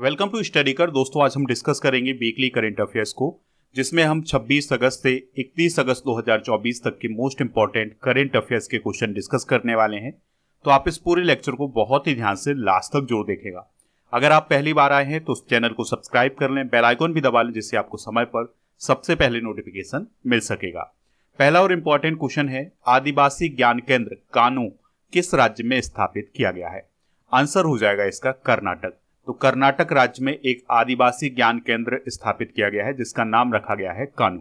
welcome to study कर दोस्तों आज हम डिस्कस करेंगे वीकली करेंट अफेयर्स को जिसमें हम 26 अगस्त से 31 अगस्त 2024 तक के मोस्ट इंपॉर्टेंट करेंट अफेयर्स के क्वेश्चन डिस्कस करने वाले हैं तो आप इस पूरे लेक्चर को बहुत ही ध्यान से लास्ट तक जोर देखेगा अगर आप पहली बार आए हैं तो उस चैनल को सब्सक्राइब कर लें बेलाइकॉन भी दबा लें जिससे आपको समय पर सबसे पहले नोटिफिकेशन मिल सकेगा पहला और इम्पोर्टेंट क्वेश्चन है आदिवासी ज्ञान केंद्र कानू किस राज्य में स्थापित किया गया है आंसर हो जाएगा इसका कर्नाटक तो कर्नाटक राज्य में एक आदिवासी ज्ञान केंद्र स्थापित किया गया है जिसका नाम रखा गया है कानू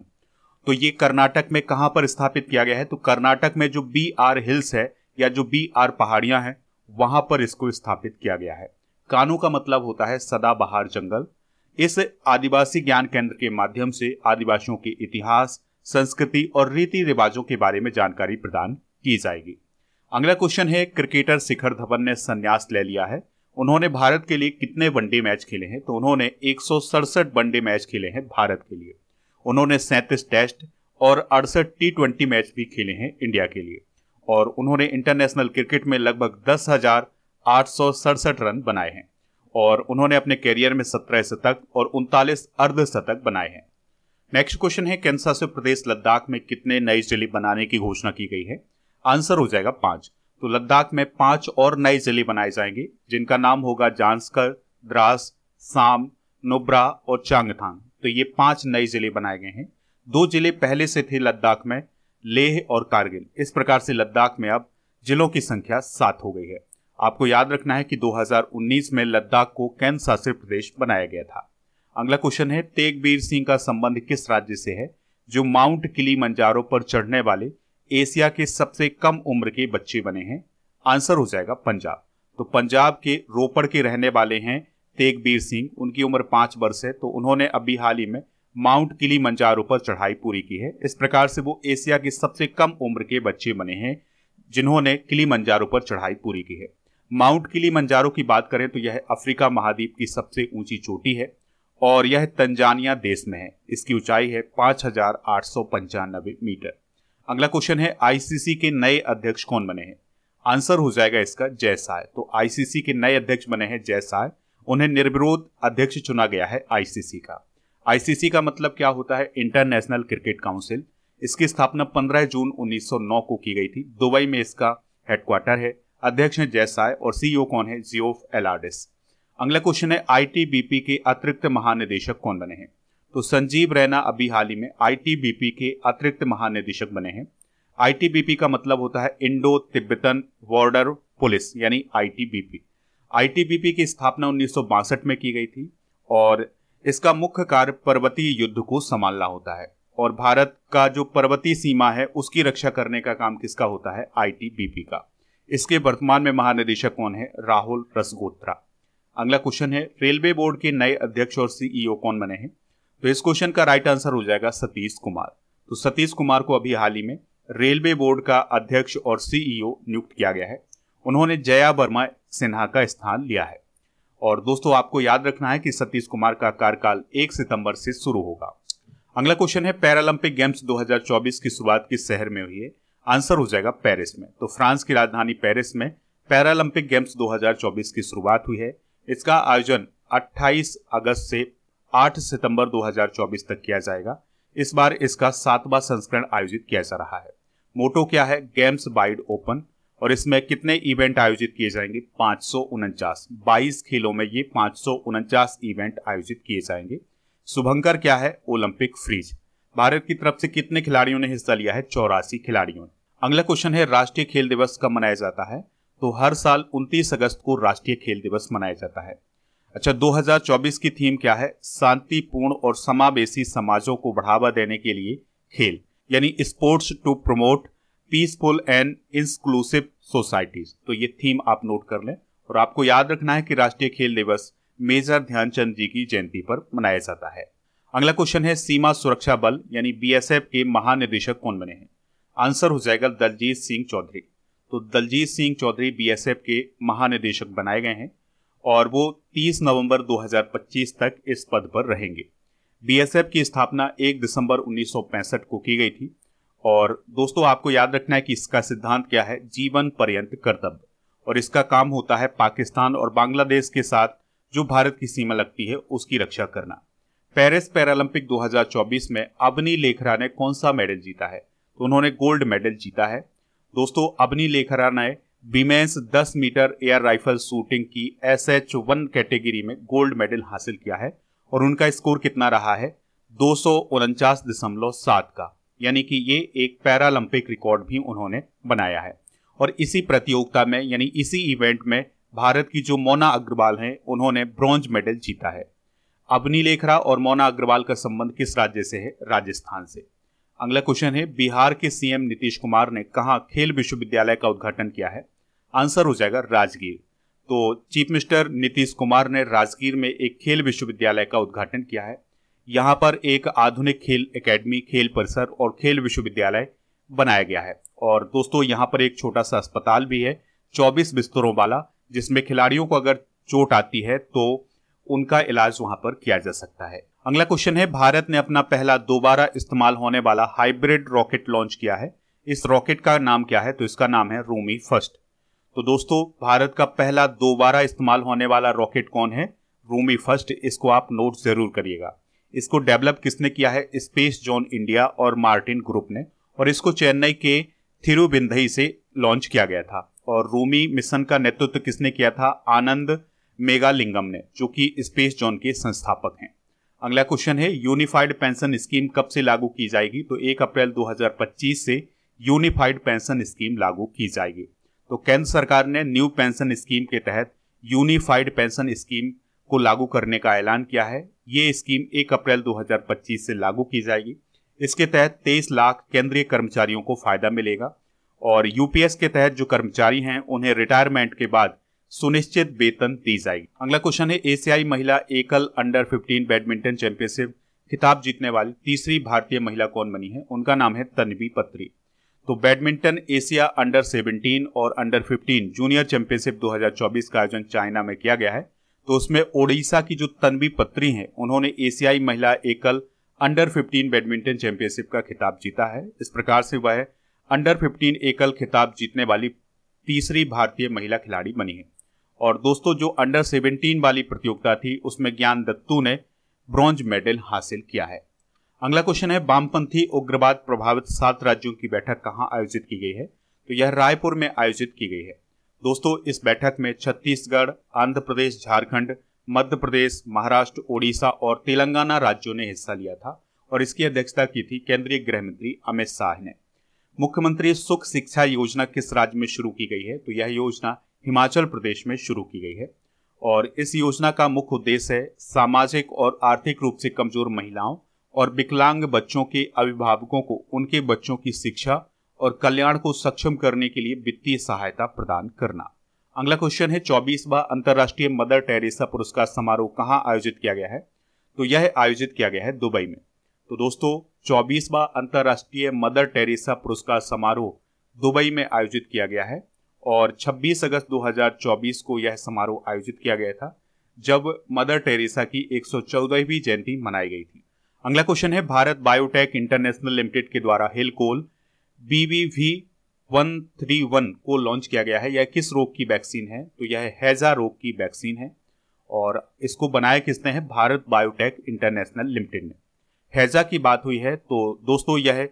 तो ये कर्नाटक में कहाँ पर स्थापित किया गया है तो कर्नाटक में जो बी आर हिल्स है या जो बी आर पहाड़ियां हैं वहां पर इसको स्थापित किया गया है कानू का मतलब होता है सदाबहार जंगल इस आदिवासी ज्ञान केंद्र के माध्यम से आदिवासियों के इतिहास संस्कृति और रीति रिवाजों के बारे में जानकारी प्रदान की जाएगी अगला क्वेश्चन है क्रिकेटर शिखर धवन ने संन्यास ले लिया है उन्होंने भारत के लिए कितने वनडे मैच खेले हैं तो उन्होंने एक वनडे मैच खेले हैं भारत के लिए उन्होंने सैंतीस टेस्ट और अड़सठ टी मैच भी खेले हैं इंडिया के लिए और उन्होंने इंटरनेशनल क्रिकेट में लगभग दस हजार आठ रन बनाए हैं और उन्होंने अपने कैरियर में सत्रह शतक और उनतालीस अर्ध शतक बनाए हैं नेक्स्ट क्वेश्चन है कैंसा से प्रदेश लद्दाख में कितने नई जिले बनाने की घोषणा की गई है आंसर हो जाएगा पांच तो लद्दाख में पांच और नए जिले बनाए जाएंगे जिनका नाम होगा जांसकर द्रास साम नुब्रा और चांगथांग तो ये पांच नए जिले बनाए गए हैं दो जिले पहले से थे लद्दाख में लेह और कारगिल इस प्रकार से लद्दाख में अब जिलों की संख्या सात हो गई है आपको याद रखना है कि 2019 में लद्दाख को केंद्र शासित प्रदेश बनाया गया था अगला क्वेश्चन है तेगबीर सिंह का संबंध किस राज्य से है जो माउंट किली मंजारों पर चढ़ने वाले एशिया के सबसे कम उम्र के बच्चे बने हैं आंसर हो जाएगा पंजाब तो पंजाब के रोपड़ के रहने वाले हैं तेगबीर सिंह उनकी उम्र पांच वर्ष है तो उन्होंने अभी हाल ही में माउंट किली मंजारो पर चढ़ाई पूरी की है इस प्रकार से वो एशिया के सबसे कम उम्र के बच्चे बने हैं जिन्होंने किली मंजारो पर चढ़ाई पूरी की है माउंट किली मंजारों की बात करें तो यह अफ्रीका महाद्वीप की सबसे ऊंची चोटी है और यह तंजानिया देश में है इसकी ऊंचाई है पांच मीटर अगला क्वेश्चन है आईसीसी के नए अध्यक्ष कौन बने हैं आंसर हो जाएगा इसका जय साय तो आईसीसी के नए अध्यक्ष बने हैं जय साय उन्हें निर्विरोध अध्यक्ष चुना गया है आईसीसी का आईसीसी का मतलब क्या होता है इंटरनेशनल क्रिकेट काउंसिल इसकी स्थापना 15 जून 1909 को की गई थी दुबई में इसका हेडक्वार्टर है अध्यक्ष जय जयसाय और सीईओ e कौन है जियोफ एलार्डिस अगला क्वेश्चन है आईटीबीपी के अतिरिक्त महानिदेशक कौन बने हैं तो संजीव रैना अभी हाल ही में आईटीबीपी के अतिरिक्त महानिदेशक बने हैं आईटीबीपी का मतलब होता है इंडो तिब्बतन बॉर्डर पुलिस यानी आईटीबीपी आईटीबीपी की स्थापना उन्नीस में की गई थी और इसका मुख्य कार्य पर्वतीय युद्ध को संभालना होता है और भारत का जो पर्वतीय सीमा है उसकी रक्षा करने का काम किसका होता है आईटीबीपी का इसके वर्तमान में महानिदेशक कौन है राहुल रसगोत्रा अगला क्वेश्चन है रेलवे बोर्ड के नए अध्यक्ष और सीईओ e कौन बने हैं तो इस क्वेश्चन का राइट आंसर हो जाएगा सतीश कुमार तो सतीश कुमार को अभी हाल ही में रेलवे बोर्ड का अध्यक्ष और सीईओ नियुक्त किया गया है उन्होंने जया वर्मा सिन्हा का स्थान लिया है और दोस्तों आपको याद रखना है कि सतीश कुमार का कार्यकाल 1 सितंबर से शुरू होगा अगला क्वेश्चन है पैरालंपिक गेम्स 2024 की शुरुआत किस शहर में हुई है आंसर हो जाएगा पेरिस में तो फ्रांस की राजधानी पेरिस में पैरालंपिक गेम्स 2024 की शुरुआत हुई है इसका आयोजन 28 अगस्त से 8 सितंबर 2024 तक किया जाएगा इस बार इसका सातवां संस्करण आयोजित किया जा रहा है मोटो क्या है गेम्स वाइड ओपन और इसमें कितने इवेंट आयोजित किए जाएंगे पांच सौ बाईस खेलों में ये पांच सौ इवेंट आयोजित किए जाएंगे शुभंकर क्या है ओलंपिक फ्रीज भारत की तरफ से कितने खिलाड़ियों ने हिस्सा लिया है चौरासी खिलाड़ियों ने अगला क्वेश्चन है राष्ट्रीय खेल दिवस कब मनाया जाता है तो हर साल 29 अगस्त को राष्ट्रीय खेल दिवस मनाया जाता है अच्छा 2024 की थीम क्या है शांतिपूर्ण और समावेशी समाजों को बढ़ावा देने के लिए खेल यानी sports to promote peaceful and inclusive societies तो ये थीम आप नोट कर लें और आपको याद रखना है कि राष्ट्रीय खेल दिवस मेजर ध्यानचंद जी की जयंती पर मनाया जाता है अगला क्वेश्चन है सीमा सुरक्षा बल यानी बीएसएफ के महानिदेशक कौन बने हैं आंसर हो जाएगा दलजीत सिंह चौधरी तो दलजीत सिंह चौधरी बीएसएफ के महानिदेशक बनाए गए हैं और वो 30 नवंबर 2025 तक इस पद पर रहेंगे बीएसएफ की स्थापना 1 दिसंबर 1965 को की गई थी और दोस्तों आपको याद रखना है कि इसका सिद्धांत क्या है जीवन पर्यंत कर्तव्य और इसका काम होता है पाकिस्तान और बांग्लादेश के साथ जो भारत की सीमा लगती है उसकी रक्षा करना पेरिस पैरालंपिक 2024 में अबनी लेखरा ने कौन सा मेडल जीता है तो उन्होंने गोल्ड मेडल जीता है दोस्तों अबनी लेखरा ने women's 10 metre air rifle shooting की एस एच वन कैटेगरी में गोल्ड मेडल हासिल किया है और उनका स्कोर कितना रहा है दो का यानी कि ये एक पैरालंपिक रिकॉर्ड भी उन्होंने बनाया है और इसी प्रतियोगिता में यानी इसी इवेंट में भारत की जो मोना अग्रवाल हैं उन्होंने ब्रॉन्ज मेडल जीता है अबनी लेखरा और मोना अग्रवाल का संबंध किस राज्य से है राजस्थान से अगला क्वेश्चन है बिहार के सीएम नीतीश कुमार ने कहा खेल विश्वविद्यालय का उद्घाटन किया है आंसर हो जाएगा राजगीर तो चीफ मिनिस्टर नीतीश कुमार ने राजगीर में एक खेल विश्वविद्यालय का उद्घाटन किया है यहाँ पर एक आधुनिक खेल एकेडमी खेल परिसर और खेल विश्वविद्यालय बनाया गया है और दोस्तों यहाँ पर एक छोटा सा अस्पताल भी है 24 बिस्तरों वाला जिसमें खिलाड़ियों को अगर चोट आती है तो उनका इलाज वहां पर किया जा सकता है अगला क्वेश्चन है भारत ने अपना पहला दोबारा इस्तेमाल होने वाला हाइब्रिड रॉकेट लॉन्च किया है इस रॉकेट का नाम क्या है तो इसका नाम है रूमी फर्स्ट तो दोस्तों भारत का पहला दोबारा इस्तेमाल होने वाला रॉकेट कौन है रूमी फर्स्ट इसको आप नोट जरूर करिएगा इसको डेवलप किसने किया है स्पेस जोन इंडिया और मार्टिन ग्रुप ने और इसको चेन्नई के थिरुबिंदई से लॉन्च किया गया था और रूमी मिशन का नेतृत्व किसने किया था आनंद मेगालिंगम ने जो कि स्पेस जोन के संस्थापक हैं अगला क्वेश्चन है यूनिफाइड पेंशन स्कीम कब से लागू की जाएगी तो 1 अप्रैल 2025 से यूनिफाइड पेंशन स्कीम लागू की जाएगी तो केंद्र सरकार ने न्यू पेंशन स्कीम के तहत यूनिफाइड पेंशन स्कीम को लागू करने का ऐलान किया है ये स्कीम 1 अप्रैल 2025 से लागू की जाएगी इसके तहत 23 लाख केंद्रीय कर्मचारियों को फायदा मिलेगा और यूपीएस के तहत जो कर्मचारी हैं उन्हें रिटायरमेंट के बाद सुनिश्चित वेतन दी जाएगी अगला क्वेश्चन है एशियाई महिला एकल अंडर 15 बैडमिंटन चैंपियनशिप खिताब जीतने वाली तीसरी भारतीय महिला कौन बनी है उनका नाम है तन्वी पत्री तो बैडमिंटन एशिया अंडर 17 और अंडर 15 जूनियर चैंपियनशिप 2024 का आयोजन चाइना में किया गया है तो उसमें ओडिशा की जो तनवी पत्री हैं उन्होंने एशियाई महिला एकल अंडर 15 बैडमिंटन चैंपियनशिप का खिताब जीता है इस प्रकार से वह अंडर 15 एकल खिताब जीतने वाली तीसरी भारतीय महिला खिलाड़ी बनी है और दोस्तों जो अंडर 17 वाली प्रतियोगिता थी उसमें ज्ञान दत्तू ने ब्रॉन्ज मेडल हासिल किया है अगला क्वेश्चन है वामपंथी उग्रवाद प्रभावित सात राज्यों की बैठक कहाँ आयोजित की गई है तो यह रायपुर में आयोजित की गई है दोस्तों इस बैठक में छत्तीसगढ़ आंध्र प्रदेश झारखंड मध्य प्रदेश महाराष्ट्र ओडिशा और तेलंगाना राज्यों ने हिस्सा लिया था और इसकी अध्यक्षता की थी केंद्रीय गृह मंत्री अमित शाह ने मुख्यमंत्री सुख शिक्षा योजना किस राज्य में शुरू की गई है तो यह योजना हिमाचल प्रदेश में शुरू की गई है और इस योजना का मुख्य उद्देश्य है सामाजिक और आर्थिक रूप से कमजोर महिलाओं और विकलांग बच्चों के अभिभावकों को उनके बच्चों की शिक्षा और कल्याण को सक्षम करने के लिए वित्तीय सहायता प्रदान करना अगला क्वेश्चन है चौबीसवा अंतर्राष्ट्रीय मदर टेरेसा पुरस्कार समारोह कहाँ आयोजित किया गया है तो यह आयोजित किया गया है दुबई में तो दोस्तों चौबीसवा अंतर्राष्ट्रीय मदर टेरेसा पुरस्कार समारोह दुबई में आयोजित किया गया है और 26 अगस्त 2024 को यह समारोह आयोजित किया गया था जब मदर टेरेसा की 114वीं जयंती मनाई गई थी अगला क्वेश्चन है भारत बायोटेक इंटरनेशनल लिमिटेड के द्वारा हेलकोल बीबीवी वन थ्री वन को लॉन्च किया गया है यह किस रोग की वैक्सीन है तो यह हैजा रोग की वैक्सीन है और इसको बनाया किसने है भारत बायोटेक इंटरनेशनल लिमिटेड ने हैजा की बात हुई है तो दोस्तों यह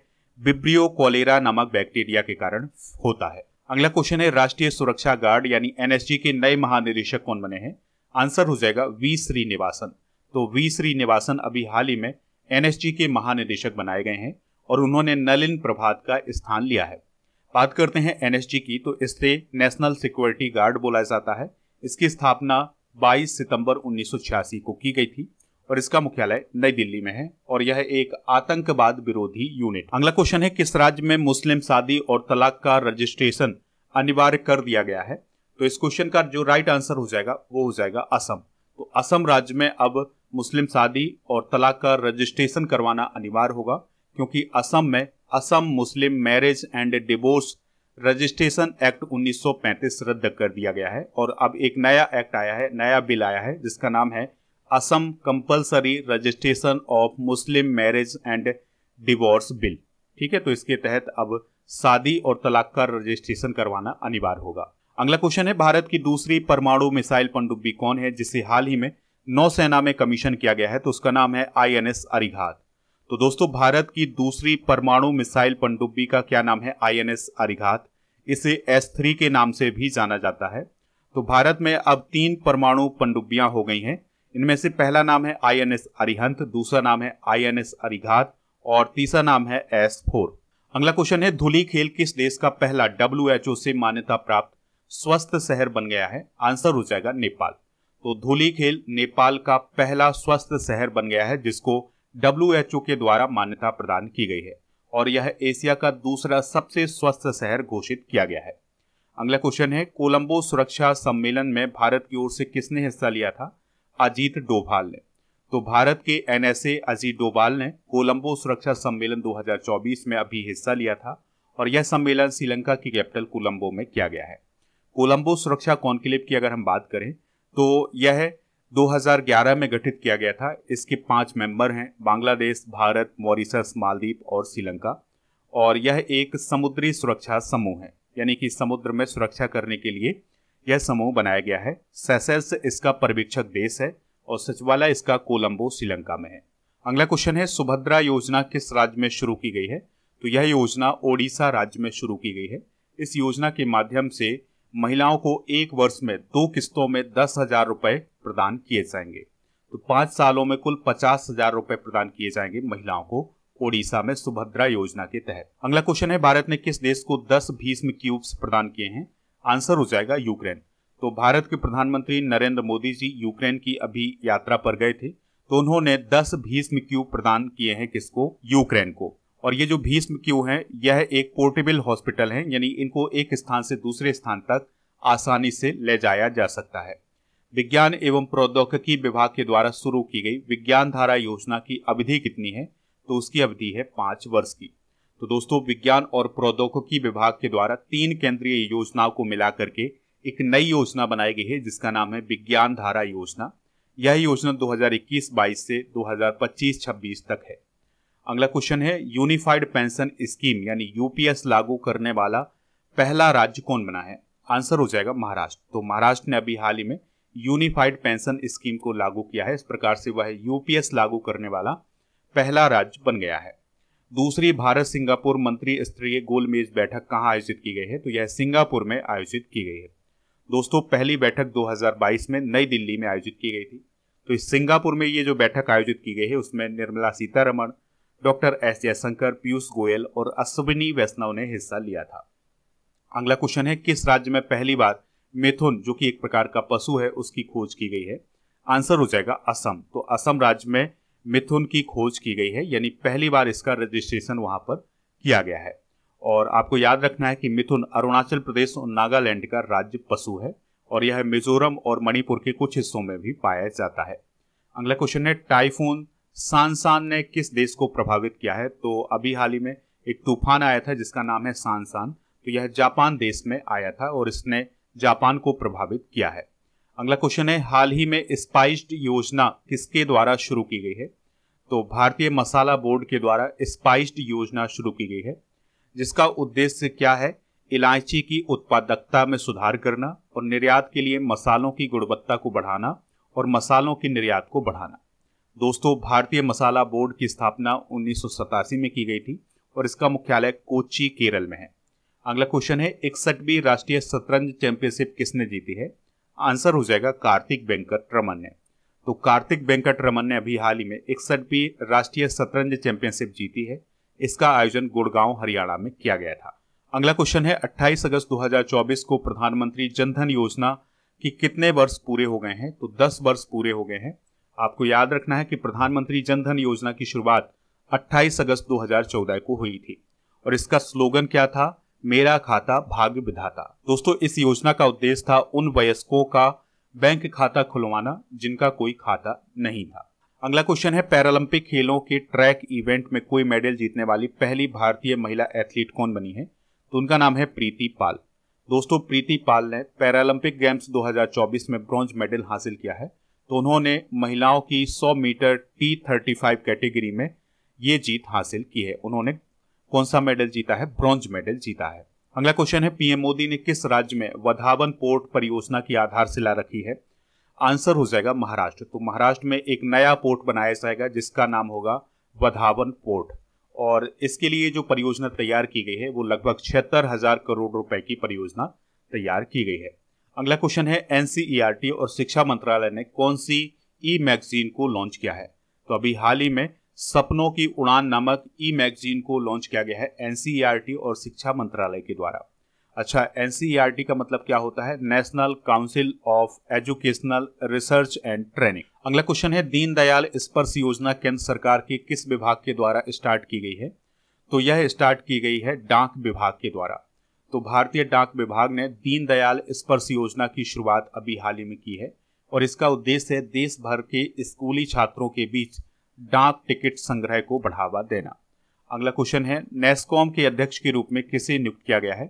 बिब्रियो कोलेरा नामक बैक्टीरिया के कारण होता है अगला क्वेश्चन है राष्ट्रीय सुरक्षा गार्ड यानी एनएसजी के नए महानिदेशक कौन बने हैं आंसर हो जाएगा वी श्रीनिवासन तो वी श्रीनिवासन अभी हाल ही में एनएसजी के महानिदेशक बनाए गए हैं और उन्होंने नलिन प्रभात का स्थान लिया है बात करते हैं एनएसजी की तो इसे नेशनल सिक्योरिटी गार्ड बोला जाता है इसकी स्थापना 22 सितंबर उन्नीस को की गई थी और इसका मुख्यालय नई दिल्ली में है और यह एक आतंकवाद विरोधी यूनिट अगला क्वेश्चन है किस राज्य में मुस्लिम शादी और तलाक का रजिस्ट्रेशन अनिवार्य कर दिया गया है तो इस क्वेश्चन का जो राइट आंसर हो जाएगा वो हो जाएगा असम तो असम राज्य में अब मुस्लिम शादी और तलाक का रजिस्ट्रेशन करवाना अनिवार्य होगा क्योंकि असम में Assam Muslim marriage and divorce registration act 1935 रद्द कर दिया गया है और अब एक नया एक्ट आया है नया बिल आया है जिसका नाम है Assam compulsory registration of Muslim marriage and divorce bill ठीक है तो इसके तहत अब शादी और तलाक का रजिस्ट्रेशन करवाना अनिवार्य होगा अगला क्वेश्चन है भारत की दूसरी परमाणु मिसाइल पनडुब्बी कौन है जिसे हाल ही में नौसेना में कमीशन किया गया है तो उसका नाम है आईएनएस अरिघात तो दोस्तों भारत की दूसरी परमाणु मिसाइल पनडुब्बी का क्या नाम है आईएनएस अरिघात इसे एस थ्री के नाम से भी जाना जाता है तो भारत में अब तीन परमाणु पनडुब्बियां हो गई हैं इनमें से पहला नाम है आईएनएस अरिहंत दूसरा नाम है आईएनएस अरिघात और तीसरा नाम है एस फोर अगला क्वेश्चन है धुली खेल किस देश का पहला डब्ल्यू से मान्यता प्राप्त स्वस्थ शहर बन गया है आंसर हो जाएगा नेपाल तो धूलीखेल नेपाल का पहला स्वस्थ शहर बन गया है जिसको डब्ल्यू के द्वारा मान्यता प्रदान की गई है और यह एशिया का दूसरा सबसे स्वस्थ शहर घोषित किया गया है अगला क्वेश्चन है कोलंबो सुरक्षा सम्मेलन में भारत की ओर से किसने हिस्सा लिया था अजीत डोभाल ने तो भारत के एनएसए अजीत डोभाल ने कोलंबो सुरक्षा सम्मेलन 2024 में अभी हिस्सा लिया था और यह सम्मेलन श्रीलंका की कैपिटल कोलंबो में किया गया है कोलंबो सुरक्षा कॉन्क्लेव की अगर हम बात करें तो यह 2011 में गठित किया गया था इसके पांच मेंबर हैं बांग्लादेश भारत मॉरिशस मालदीप और श्रीलंका और यह एक समुद्री सुरक्षा समूह है यानी कि समुद्र में सुरक्षा करने के लिए यह समूह बनाया गया है सेसेल्स इसका पर्यवेक्षक देश है और सचिवालय इसका कोलंबो श्रीलंका में है अगला क्वेश्चन है सुभद्रा योजना किस राज्य में शुरू की गई है तो यह योजना ओडिशा राज्य में शुरू की गई है इस योजना के माध्यम से महिलाओं को एक वर्ष में दो किस्तों में दस हजार रुपए प्रदान किए जाएंगे तो पांच सालों में कुल पचास हजार रुपए प्रदान किए जाएंगे महिलाओं को ओडिशा में सुभद्रा योजना के तहत अगला क्वेश्चन है भारत ने किस देश को दस भीष्म क्यूब्स प्रदान किए हैं आंसर हो जाएगा यूक्रेन तो भारत के प्रधानमंत्री नरेंद्र मोदी जी यूक्रेन की अभी यात्रा पर गए थे तो उन्होंने दस भीष्म क्यूब प्रदान किए हैं किसको यूक्रेन को और ये जो भीष्म क्यू है यह एक पोर्टेबल हॉस्पिटल है यानी इनको एक स्थान से दूसरे स्थान तक आसानी से ले जाया जा सकता है विज्ञान एवं प्रौद्योगिकी विभाग के द्वारा शुरू की गई विज्ञान धारा योजना की अवधि कितनी है तो उसकी अवधि है पांच वर्ष की तो दोस्तों विज्ञान और प्रौद्योगिकी विभाग के द्वारा तीन केंद्रीय योजनाओं को मिलाकर के एक नई योजना बनाई गई है जिसका नाम है विज्ञान धारा योजना यह योजना 2021-22 से 2025-26 तक है अगला क्वेश्चन है यूनिफाइड पेंशन स्कीम यानी यूपीएस लागू करने वाला पहला राज्य कौन बना है आंसर हो जाएगा महाराष्ट्र तो महाराष्ट्र ने अभी हाल ही में यूनिफाइड पेंशन स्कीम को लागू किया है इस प्रकार से वह यूपीएस लागू करने वाला पहला राज्य बन गया है दूसरी भारत सिंगापुर मंत्री स्तरीय गोलमेज बैठक कहाँ आयोजित की गई है तो यह सिंगापुर में आयोजित की गई है दोस्तों पहली बैठक 2022 में नई दिल्ली में आयोजित की गई थी तो इस सिंगापुर में ये जो बैठक आयोजित की गई है उसमें निर्मला सीतारमण डॉक्टर एस जयशंकर पीयूष गोयल और अश्विनी वैष्णव ने हिस्सा लिया था अगला क्वेश्चन है किस राज्य में पहली बार मेथुन जो कि एक प्रकार का पशु है उसकी खोज की गई है आंसर हो जाएगा असम तो असम राज्य में मिथुन की खोज की गई है यानी पहली बार इसका रजिस्ट्रेशन वहां पर किया गया है और आपको याद रखना है कि मिथुन अरुणाचल प्रदेश और नागालैंड का राज्य पशु है और यह मिजोरम और मणिपुर के कुछ हिस्सों में भी पाया जाता है अगला क्वेश्चन है टाइफून सांसान ने किस देश को प्रभावित किया है तो अभी हाल ही में एक तूफान आया था जिसका नाम है सांसान तो यह जापान देश में आया था और इसने जापान को प्रभावित किया है अगला क्वेश्चन है हाल ही में स्पाइस्ड योजना किसके द्वारा शुरू की गई है तो भारतीय मसाला बोर्ड के द्वारा स्पाइस्ड योजना शुरू की गई है जिसका उद्देश्य क्या है इलायची की उत्पादकता में सुधार करना और निर्यात के लिए मसालों की गुणवत्ता को बढ़ाना और मसालों के निर्यात को बढ़ाना दोस्तों भारतीय मसाला बोर्ड की स्थापना उन्नीस में की गई थी और इसका मुख्यालय कोची केरल में है अगला क्वेश्चन है इकसठवीं राष्ट्रीय शतरंज चैंपियनशिप किसने जीती है आंसर हो जाएगा कार्तिक वेंकट रमन ने तो कार्तिक वेंकट रमन ने अभी हाल ही में इकसठवीं राष्ट्रीय शतरंज चैंपियनशिप जीती है इसका आयोजन गुड़गांव हरियाणा में किया गया था अगला क्वेश्चन है 28 अगस्त 2024 को प्रधानमंत्री जनधन योजना की कितने वर्ष पूरे हो गए हैं तो 10 वर्ष पूरे हो गए हैं आपको याद रखना है कि प्रधानमंत्री जनधन योजना की शुरुआत 28 अगस्त 2014 को हुई थी और इसका स्लोगन क्या था मेरा खाता भाग्य विधाता दोस्तों इस योजना का उद्देश्य था उन वयस्कों का बैंक खाता खुलवाना जिनका कोई खाता नहीं था अगला क्वेश्चन है पैरालंपिक खेलों के ट्रैक इवेंट में कोई मेडल जीतने वाली पहली भारतीय महिला एथलीट कौन बनी है तो उनका नाम है प्रीति पाल दोस्तों प्रीति पाल ने पैरालंपिक गेम्स 2024 में ब्रॉन्ज मेडल हासिल किया है तो उन्होंने महिलाओं की 100 मीटर टी 35 कैटेगरी में ये जीत हासिल की है उन्होंने कौन सा मेडल जीता है ब्रॉन्ज मेडल जीता है अगला क्वेश्चन है पीएम मोदी ने किस राज्य में वधावन पोर्ट परियोजना की आधारशिला रखी है आंसर हो जाएगा महाराष्ट्र तो महाराष्ट्र में एक नया पोर्ट बनाया जाएगा जिसका नाम होगा वधावन पोर्ट और इसके लिए जो परियोजना तैयार की गई है वो लगभग छिहत्तर हजार करोड़ रुपए की परियोजना तैयार की गई है अगला क्वेश्चन है एनसीईआरटी e और शिक्षा मंत्रालय ने कौन सी ई मैगजीन को लॉन्च किया है तो अभी हाल ही में सपनों की उड़ान नामक ई मैगजीन को लॉन्च किया गया है एनसीईआरटी e और शिक्षा मंत्रालय के द्वारा अच्छा एनसीईआरटी e का मतलब क्या होता है national council of educational research and training अगला क्वेश्चन है दीनदयाल स्पर्श योजना केंद्र सरकार के किस विभाग के द्वारा स्टार्ट की गई है तो यह स्टार्ट की गई है डाक विभाग के द्वारा तो भारतीय डाक विभाग ने दीनदयाल स्पर्श योजना की शुरुआत अभी हाल ही में की है और इसका उद्देश्य है देश भर के स्कूली छात्रों के बीच डाक टिकट संग्रह को बढ़ावा देना अगला क्वेश्चन है नेस्कॉम के अध्यक्ष के रूप में किसे नियुक्त किया गया है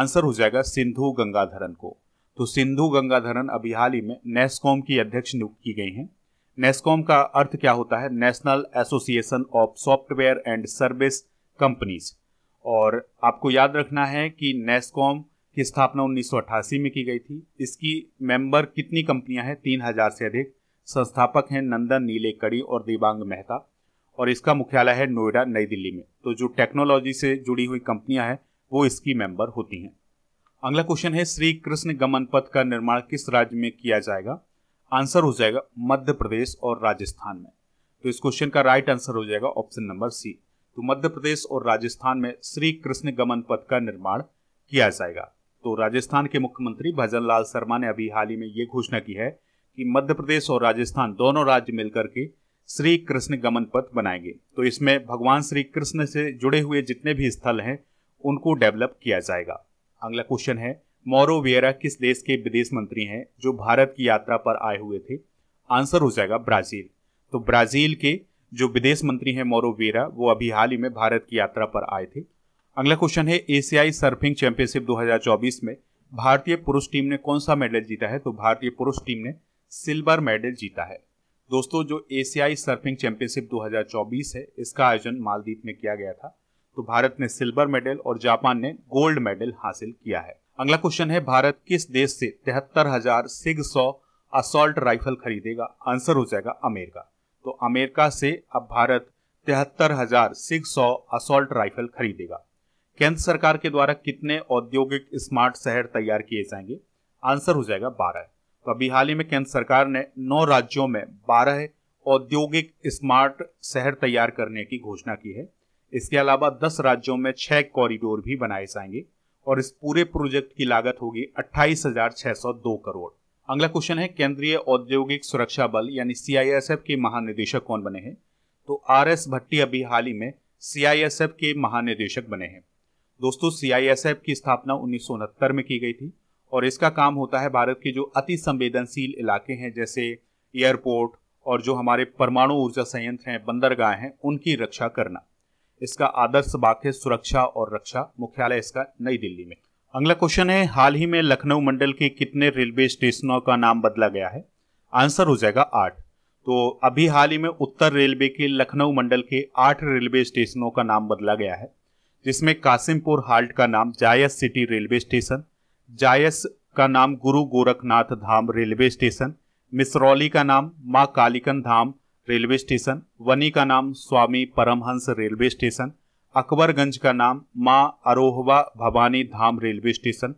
आंसर हो जाएगा सिंधु गंगाधरन को तो सिंधु गंगाधरन अभी हाल ही में नेस्कॉम की अध्यक्ष नियुक्त की गई हैं नेस्कॉम का अर्थ क्या होता है national association of software and service companies और आपको याद रखना है कि नेस्कॉम की स्थापना 1988 में की गई थी इसकी मेंबर कितनी कंपनियां हैं तीन हजार से अधिक संस्थापक हैं नंदन नीले कड़ी और दिबांग मेहता और इसका मुख्यालय है नोएडा नई दिल्ली में तो जो टेक्नोलॉजी से जुड़ी हुई कंपनियां हैं वो इसकी मेंबर होती हैं अगला क्वेश्चन है श्री कृष्ण गमन पथ का निर्माण किस राज्य में किया जाएगा आंसर हो जाएगा मध्य प्रदेश और राजस्थान में तो इस क्वेश्चन का राइट आंसर हो जाएगा ऑप्शन नंबर सी तो मध्य प्रदेश और राजस्थान में श्री कृष्ण गमन पथ का निर्माण किया जाएगा तो राजस्थान के मुख्यमंत्री भजन लाल शर्मा ने अभी हाल ही में यह घोषणा की है कि मध्य प्रदेश और राजस्थान दोनों राज्य मिलकर के श्री कृष्ण गमन पथ बनाएंगे तो इसमें भगवान श्री कृष्ण से जुड़े हुए जितने भी स्थल हैं उनको डेवलप किया जाएगा अगला क्वेश्चन है मोरो वियरा किस देश के विदेश मंत्री हैं जो भारत की यात्रा पर आए हुए थे आंसर हो जाएगा ब्राजील तो ब्राजील के जो विदेश मंत्री हैं मोरो वेरा वो अभी हाल ही में भारत की यात्रा पर आए थे अगला क्वेश्चन है एशियाई सर्फिंग चैंपियनशिप 2024 में भारतीय पुरुष टीम ने कौन सा मेडल जीता है तो भारतीय पुरुष टीम ने सिल्वर मेडल जीता है दोस्तों जो एशियाई सर्फिंग चैंपियनशिप 2024 है इसका आयोजन मालदीप में किया गया था तो भारत ने सिल्वर मेडल और जापान ने गोल्ड मेडल हासिल किया है अगला क्वेश्चन है भारत किस देश से तिहत्तर हजार सिग सौ असोल्ट राइफल खरीदेगा आंसर हो जाएगा अमेरिका तो अमेरिका से अब भारत तिहत्तर हजार सिक्स सौ असोल्ट राइफल खरीदेगा केंद्र सरकार के द्वारा कितने औद्योगिक स्मार्ट शहर तैयार किए जाएंगे आंसर हो जाएगा बारह तो अभी हाल ही में केंद्र सरकार ने नौ राज्यों में बारह औद्योगिक स्मार्ट शहर तैयार करने की घोषणा की है इसके अलावा दस राज्यों में छह कॉरिडोर भी बनाए जाएंगे और इस पूरे प्रोजेक्ट की लागत होगी अट्ठाईस हजार सौ दो करोड़ अगला क्वेश्चन है केंद्रीय औद्योगिक सुरक्षा बल यानी सीआईएसएफ के महानिदेशक कौन बने हैं तो आर एस भट्टी अभी हाल ही में सीआईएसएफ के महानिदेशक बने हैं दोस्तों सीआईएसएफ की स्थापना उन्नीस में की गई थी और इसका काम होता है भारत के जो अति संवेदनशील इलाके हैं जैसे एयरपोर्ट और जो हमारे परमाणु ऊर्जा संयंत्र हैं बंदरगाह हैं उनकी रक्षा करना इसका आदर्श बाक है सुरक्षा और रक्षा मुख्यालय इसका नई दिल्ली में अगला क्वेश्चन है हाल ही में लखनऊ मंडल के कितने रेलवे स्टेशनों का नाम बदला गया है आंसर हो जाएगा आठ तो अभी हाल ही में उत्तर रेलवे के लखनऊ मंडल के आठ रेलवे स्टेशनों का नाम बदला गया है जिसमें कासिमपुर हाल्ट का नाम Jais city railway station Jais का नाम गुरु गोरखनाथ धाम रेलवे स्टेशन मिसरौली का नाम माँ कालिकन धाम रेलवे स्टेशन वनी का नाम स्वामी परमहंस रेलवे स्टेशन अकबरगंज का नाम माँ अरोहवा भवानी धाम रेलवे स्टेशन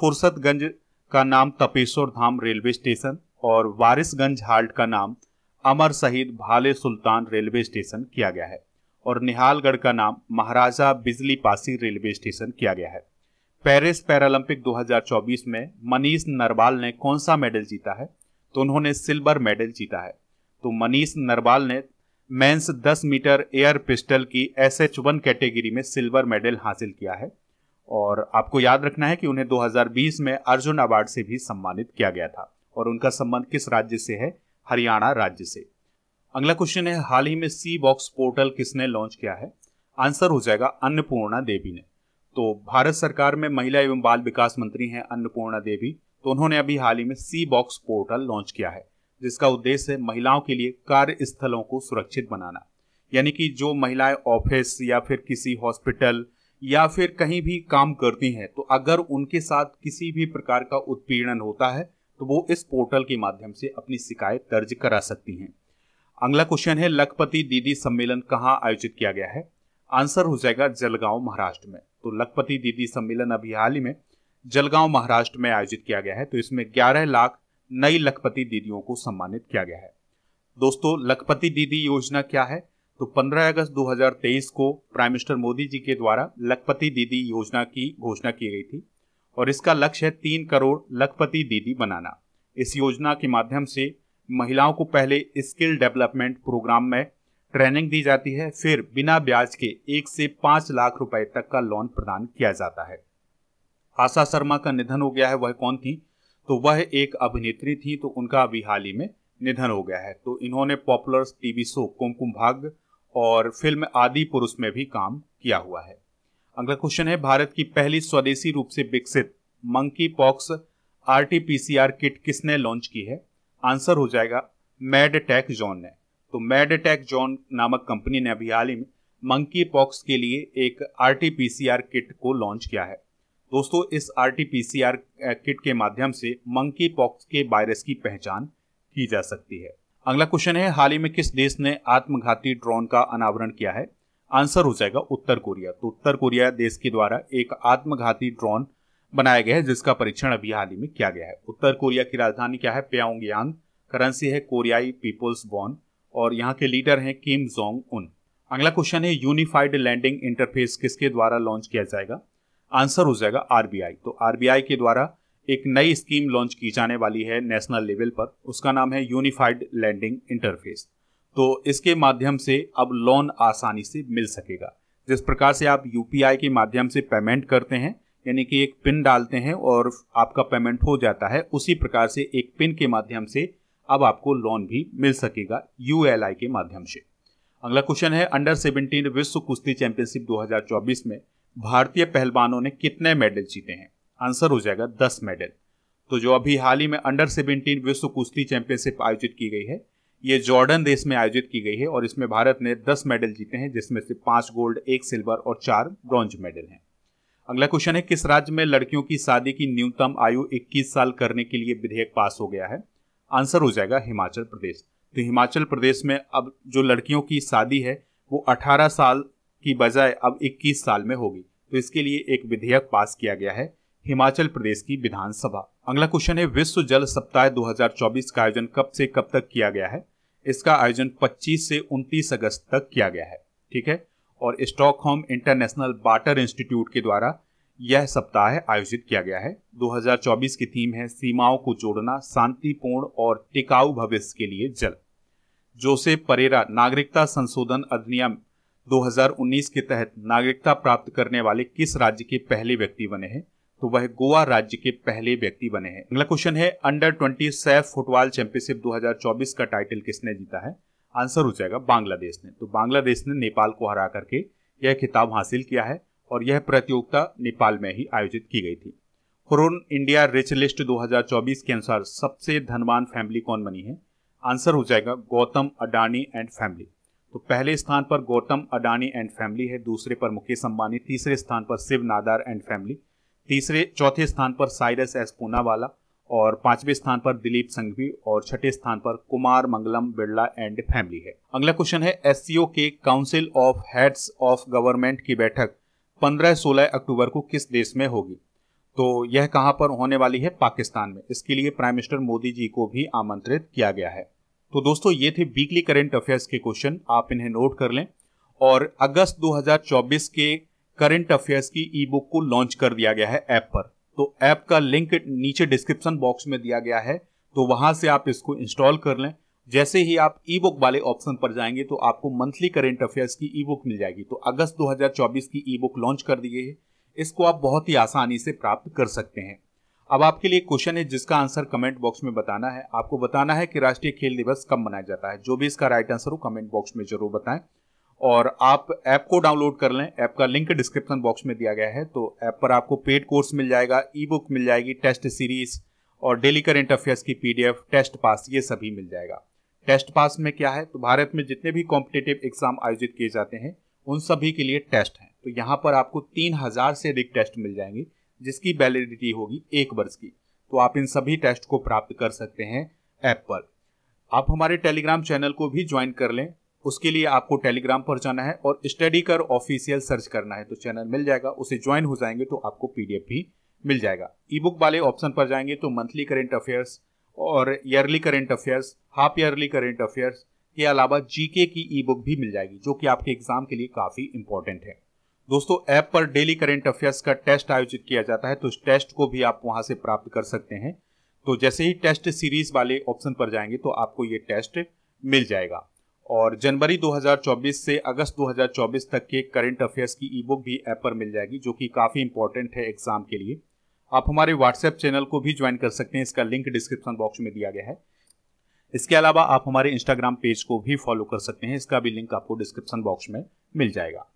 फुर्सतगंज का नाम तपेश्वर धाम रेलवे स्टेशन और वारिसगंज हाल्ट का नाम अमर शहीद भाले सुल्तान रेलवे स्टेशन किया गया है और निहालगढ़ का नाम महाराजा बिजली पासी रेलवे स्टेशन किया गया है पेरिस पैरालंपिक 2024 में मनीष नरवाल ने कौन सा मेडल जीता है तो उन्होंने सिल्वर मेडल जीता है तो मनीष नरवाल ने मेंस 10 मीटर एयर पिस्टल की एस एच वन कैटेगरी में सिल्वर मेडल हासिल किया है और आपको याद रखना है कि उन्हें 2020 में अर्जुन अवार्ड से भी सम्मानित किया गया था और उनका संबंध किस राज्य से है हरियाणा राज्य से अगला क्वेश्चन है हाल ही में सी बॉक्स पोर्टल किसने लॉन्च किया है आंसर हो जाएगा अन्नपूर्णा देवी ने तो भारत सरकार में महिला एवं बाल विकास मंत्री हैं अन्नपूर्णा देवी तो उन्होंने अभी हाल ही में सी बॉक्स पोर्टल लॉन्च किया है जिसका उद्देश्य है महिलाओं के लिए कार्य स्थलों को सुरक्षित बनाना यानी कि जो महिलाएं ऑफिस या फिर किसी हॉस्पिटल या फिर कहीं भी काम करती हैं तो अगर उनके साथ किसी भी प्रकार का उत्पीड़न होता है तो वो इस पोर्टल के माध्यम से अपनी शिकायत दर्ज करा सकती हैं अगला क्वेश्चन है लखपति दीदी सम्मेलन कहाँ आयोजित किया गया है आंसर हो जाएगा जलगांव महाराष्ट्र में तो लखपति दीदी सम्मेलन अभी हाल ही में जलगांव महाराष्ट्र में आयोजित किया गया है तो इसमें ग्यारह लाख नई लखपति दीदियों को सम्मानित किया गया है दोस्तों लखपति दीदी योजना क्या है तो 15 अगस्त 2023 को प्राइम मिनिस्टर मोदी जी के द्वारा लखपति दीदी योजना की घोषणा की गई थी और इसका लक्ष्य है तीन करोड़ लखपति दीदी बनाना इस योजना के माध्यम से महिलाओं को पहले स्किल डेवलपमेंट प्रोग्राम में ट्रेनिंग दी जाती है फिर बिना ब्याज के एक से पांच लाख रुपए तक का लोन प्रदान किया जाता है आशा शर्मा का निधन हो गया है वह कौन थी तो वह एक अभिनेत्री थी तो उनका अभी हाल ही में निधन हो गया है तो इन्होंने पॉपुलर टीवी शो कुमकुम भाग और फिल्म आदि पुरुष में भी काम किया हुआ है अगला क्वेश्चन है भारत की पहली स्वदेशी रूप से विकसित मंकी पॉक्स आरटीपीसीआर किट किसने लॉन्च की है आंसर हो जाएगा मैड टेक जॉन ने तो मैड टेक जॉन नामक कंपनी ने अभी हाल ही में मंकी पॉक्स के लिए एक आरटीपीसीआर किट को लॉन्च किया है दोस्तों इस आर आरटीपीसीआर किट के माध्यम से मंकी पॉक्स के वायरस की पहचान की जा सकती है अगला क्वेश्चन है हाल ही में किस देश ने आत्मघाती ड्रोन का अनावरण किया है आंसर हो जाएगा उत्तर कोरिया तो उत्तर कोरिया देश के द्वारा एक आत्मघाती ड्रोन बनाया गया है जिसका परीक्षण अभी हाल ही में किया गया है उत्तर कोरिया की राजधानी क्या है प्यांग करेंसी है कोरियाई पीपुल्स बॉन और यहाँ के लीडर हैं किम जोंग उन अगला क्वेश्चन है यूनिफाइड लैंडिंग इंटरफेस किसके द्वारा लॉन्च किया जाएगा आंसर हो जाएगा आरबीआई तो आरबीआई के द्वारा एक नई स्कीम लॉन्च की जाने वाली है नेशनल लेवल पर उसका नाम है यूनिफाइड लैंडिंग इंटरफेस तो इसके माध्यम से अब लोन आसानी से मिल सकेगा जिस प्रकार से आप यूपीआई के माध्यम से पेमेंट करते हैं यानी कि एक पिन डालते हैं और आपका पेमेंट हो जाता है उसी प्रकार से एक पिन के माध्यम से अब आपको लोन भी मिल सकेगा यू के माध्यम से अगला क्वेश्चन है अंडर सेवेंटीन विश्व कुश्ती चैंपियनशिप 2024 में भारतीय पहलवानों ने कितने मेडल जीते हैं आंसर हो जाएगा दस मेडल तो जो अभी हाल ही में अंडर सेवेंटीन विश्व कुश्ती चैंपियनशिप आयोजित की गई है ये जॉर्डन देश में आयोजित की गई है और इसमें भारत ने दस मेडल जीते हैं जिसमें से पांच गोल्ड एक सिल्वर और चार ब्रॉन्ज मेडल हैं अगला क्वेश्चन है किस राज्य में लड़कियों की शादी की न्यूनतम आयु 21 साल करने के लिए विधेयक पास हो गया है आंसर हो जाएगा हिमाचल प्रदेश तो हिमाचल प्रदेश में अब जो लड़कियों की शादी है वो 18 साल की बजाय अब 21 साल में होगी तो इसके लिए एक विधेयक पास किया गया है हिमाचल प्रदेश की विधानसभा अगला क्वेश्चन है विश्व जल सप्ताह 2024 का आयोजन कब से कब तक किया गया है इसका आयोजन 25 से 29 अगस्त तक किया गया है ठीक है और स्टॉकहोम इंटरनेशनल वाटर इंस्टीट्यूट के द्वारा यह सप्ताह आयोजित किया गया है 2024 की थीम है सीमाओं को जोड़ना शांतिपूर्ण और टिकाऊ भविष्य के लिए जल जोसेफ परेरा नागरिकता संशोधन अधिनियम 2019 के तहत नागरिकता प्राप्त करने वाले किस राज्य के पहले व्यक्ति बने हैं तो वह गोवा राज्य के पहले व्यक्ति बने हैं अगला क्वेश्चन है under twenty SAFF football championship 2024 का टाइटल किसने जीता है आंसर हो जाएगा बांग्लादेश ने तो बांग्लादेश ने नेपाल को हरा करके यह खिताब हासिल किया है और यह प्रतियोगिता नेपाल में ही आयोजित की गई थी क्रोन इंडिया रिच लिस्ट 2024 के अनुसार सबसे धनवान फैमिली कौन बनी है आंसर हो जाएगा गौतम अडानी एंड फैमिली तो पहले स्थान पर गौतम अडानी एंड फैमिली है दूसरे पर मुकेश अंबानी तीसरे स्थान पर शिव नादार एंड फैमिली तीसरे चौथे स्थान पर साइरस एस पूनावाला और पांचवें स्थान पर दिलीप संघवी और छठे स्थान पर कुमार मंगलम बिरला एंड फैमिली है अगला क्वेश्चन है एस के council of heads of government की बैठक 15-16 अक्टूबर को किस देश में होगी तो यह कहां पर होने वाली है पाकिस्तान में इसके लिए प्राइम मिनिस्टर मोदी जी को भी आमंत्रित किया गया है तो दोस्तों ये थे वीकली करेंट अफेयर्स के क्वेश्चन आप इन्हें नोट कर लें और अगस्त 2024 के करंट अफेयर्स की ई बुक को लॉन्च कर दिया गया है ऐप पर तो ऐप का लिंक नीचे डिस्क्रिप्शन बॉक्स में दिया गया है तो वहां से आप इसको इंस्टॉल कर लें जैसे ही आप ई बुक वाले ऑप्शन पर जाएंगे तो आपको मंथली करेंट अफेयर्स की ई बुक मिल जाएगी तो अगस्त 2024 की ई बुक लॉन्च कर दी गई है इसको आप बहुत ही आसानी से प्राप्त कर सकते हैं अब आपके लिए क्वेश्चन है जिसका आंसर कमेंट बॉक्स में बताना है आपको बताना है कि राष्ट्रीय खेल दिवस कब मनाया जाता है जो भी इसका राइट आंसर हो कमेंट बॉक्स में जरूर बताएं और आप ऐप को डाउनलोड कर लें ऐप का लिंक डिस्क्रिप्शन बॉक्स में दिया गया है तो ऐप पर आपको पेड कोर्स मिल जाएगा ई बुक मिल जाएगी टेस्ट सीरीज और डेली करेंट अफेयर्स की पीडीएफ टेस्ट पास ये सभी मिल जाएगा टेस्ट पास में क्या है तो भारत में जितने भी कॉम्पिटेटिव एग्जाम आयोजित किए जाते हैं उन सभी के लिए टेस्ट है तो यहाँ पर आपको तीन हजार से अधिक टेस्ट मिल जाएंगे जिसकी वैलिडिटी होगी एक वर्ष की तो आप इन सभी टेस्ट को प्राप्त कर सकते हैं ऐप पर आप हमारे टेलीग्राम चैनल को भी ज्वाइन कर लें उसके लिए आपको टेलीग्राम पर जाना है और स्टडी कर ऑफिशियल सर्च करना है तो चैनल मिल जाएगा उसे ज्वाइन हो जाएंगे तो आपको पीडीएफ भी मिल जाएगा ई बुक वाले ऑप्शन पर जाएंगे तो मंथली करेंट अफेयर्स और yearly current affairs half yearly current affairs के अलावा जीके की ई बुक भी मिल जाएगी जो कि आपके एग्जाम के लिए काफ़ी इंपॉर्टेंट है दोस्तों ऐप पर डेली करेंट अफेयर्स का टेस्ट आयोजित किया जाता है तो इस टेस्ट को भी आप वहां से प्राप्त कर सकते हैं तो जैसे ही टेस्ट सीरीज वाले ऑप्शन पर जाएंगे तो आपको ये टेस्ट मिल जाएगा और जनवरी 2024 से अगस्त 2024 तक के करंट अफेयर्स की ई बुक भी ऐप पर मिल जाएगी जो कि काफ़ी इंपॉर्टेंट है एग्जाम के लिए आप हमारे व्हाट्सएप चैनल को भी ज्वाइन कर सकते हैं इसका लिंक डिस्क्रिप्शन बॉक्स में दिया गया है इसके अलावा आप हमारे इंस्टाग्राम पेज को भी फॉलो कर सकते हैं इसका भी लिंक आपको डिस्क्रिप्शन बॉक्स में मिल जाएगा